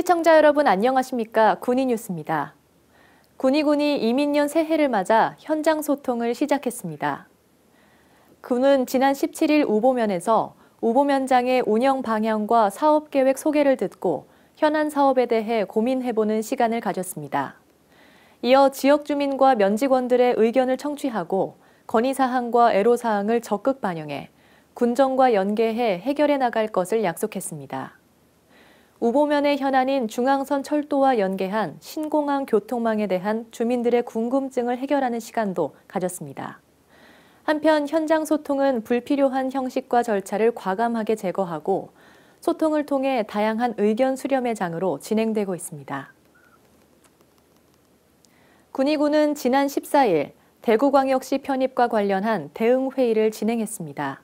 시청자 여러분 안녕하십니까? 군인 뉴스입니다. 군이군이 이민년 새해를 맞아 현장 소통을 시작했습니다. 군은 지난 17일 우보면에서 우보면장의 운영 방향과 사업 계획 소개를 듣고 현안 사업에 대해 고민해보는 시간을 가졌습니다. 이어 지역 주민과 면직원들의 의견을 청취하고 건의사항과 애로사항을 적극 반영해 군정과 연계해 해결해 나갈 것을 약속했습니다. 우보면의 현안인 중앙선 철도와 연계한 신공항 교통망에 대한 주민들의 궁금증을 해결하는 시간도 가졌습니다. 한편 현장 소통은 불필요한 형식과 절차를 과감하게 제거하고 소통을 통해 다양한 의견 수렴의 장으로 진행되고 있습니다. 군의군은 지난 14일 대구광역시 편입과 관련한 대응회의를 진행했습니다.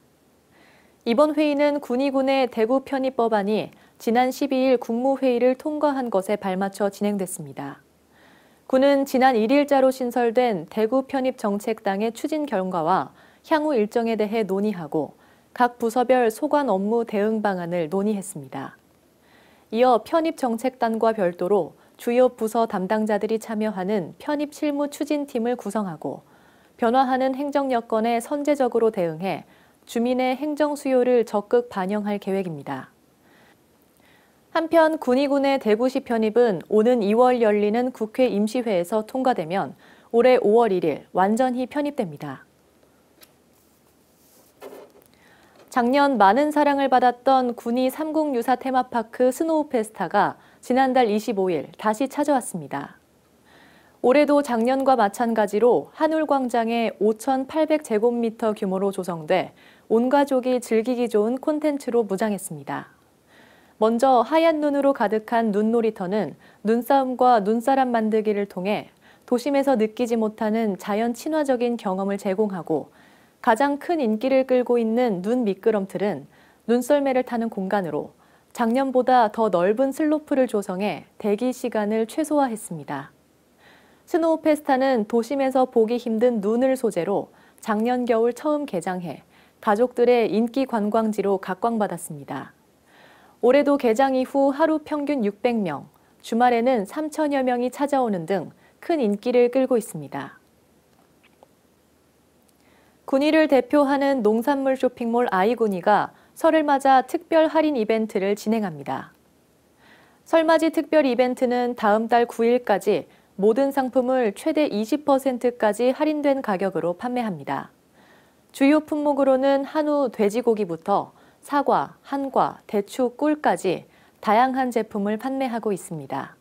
이번 회의는 군의군의 대구 편입 법안이 지난 12일 국무회의를 통과한 것에 발맞춰 진행됐습니다. 군은 지난 1일자로 신설된 대구 편입 정책당의 추진 결과와 향후 일정에 대해 논의하고 각 부서별 소관 업무 대응 방안을 논의했습니다. 이어 편입 정책단과 별도로 주요 부서 담당자들이 참여하는 편입 실무 추진팀을 구성하고 변화하는 행정 여건에 선제적으로 대응해 주민의 행정 수요를 적극 반영할 계획입니다. 한편 군의군의 대구시 편입은 오는 2월 열리는 국회 임시회에서 통과되면 올해 5월 1일 완전히 편입됩니다. 작년 많은 사랑을 받았던 군이 3국 유사 테마파크 스노우 페스타가 지난달 25일 다시 찾아왔습니다. 올해도 작년과 마찬가지로 한울광장에 5,800제곱미터 규모로 조성돼 온 가족이 즐기기 좋은 콘텐츠로 무장했습니다. 먼저 하얀 눈으로 가득한 눈놀이터는 눈싸움과 눈사람 만들기를 통해 도심에서 느끼지 못하는 자연 친화적인 경험을 제공하고 가장 큰 인기를 끌고 있는 눈 미끄럼틀은 눈썰매를 타는 공간으로 작년보다 더 넓은 슬로프를 조성해 대기 시간을 최소화했습니다. 스노우 페스타는 도심에서 보기 힘든 눈을 소재로 작년 겨울 처음 개장해 가족들의 인기 관광지로 각광받았습니다. 올해도 개장 이후 하루 평균 600명, 주말에는 3천여 명이 찾아오는 등 큰 인기를 끌고 있습니다. 군위를 대표하는 농산물 쇼핑몰 아이고니가 설을 맞아 특별 할인 이벤트를 진행합니다. 설맞이 특별 이벤트는 다음 달 9일까지 모든 상품을 최대 20%까지 할인된 가격으로 판매합니다. 주요 품목으로는 한우, 돼지고기부터 사과, 한과, 대추, 꿀까지 다양한 제품을 판매하고 있습니다.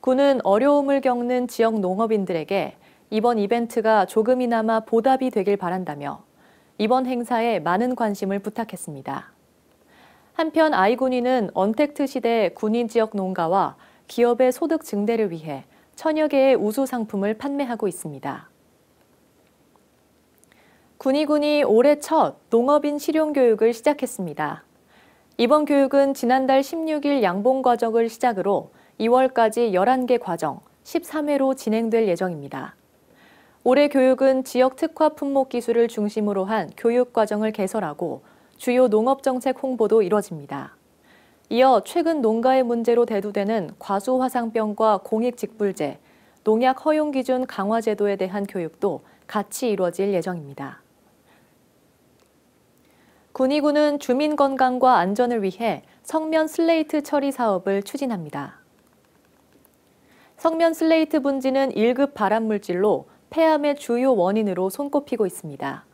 군은 어려움을 겪는 지역 농업인들에게 이번 이벤트가 조금이나마 보답이 되길 바란다며 이번 행사에 많은 관심을 부탁했습니다. 한편 아이군인은 언택트 시대 군인 지역 농가와 기업의 소득 증대를 위해 천여 개의 우수 상품을 판매하고 있습니다. 군이군이 올해 첫 농업인 실용 교육을 시작했습니다. 이번 교육은 지난달 16일 양봉 과정을 시작으로 2월까지 11개 과정 13회로 진행될 예정입니다. 올해 교육은 지역 특화 품목 기술을 중심으로 한 교육 과정을 개설하고 주요 농업 정책 홍보도 이뤄집니다. 이어 최근 농가의 문제로 대두되는 과수 화상병과 공익 직불제, 농약 허용 기준 강화 제도에 대한 교육도 같이 이뤄질 예정입니다. 군위군은 주민 건강과 안전을 위해 성면 슬레이트 처리 사업을 추진합니다. 성면 슬레이트 분지는 1급 발암물질로 폐암의 주요 원인으로 손꼽히고 있습니다.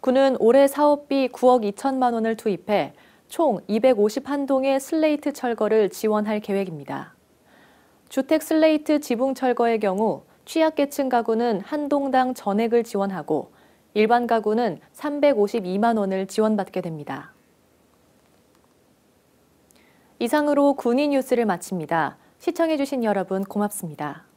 군은 올해 사업비 9억 2천만 원을 투입해 총 251동의 슬레이트 철거를 지원할 계획입니다. 주택 슬레이트 지붕 철거의 경우 취약계층 가구는 한 동당 전액을 지원하고 일반 가구는 352만 원을 지원받게 됩니다. 이상으로 군인 뉴스를 마칩니다. 시청해주신 여러분 고맙습니다.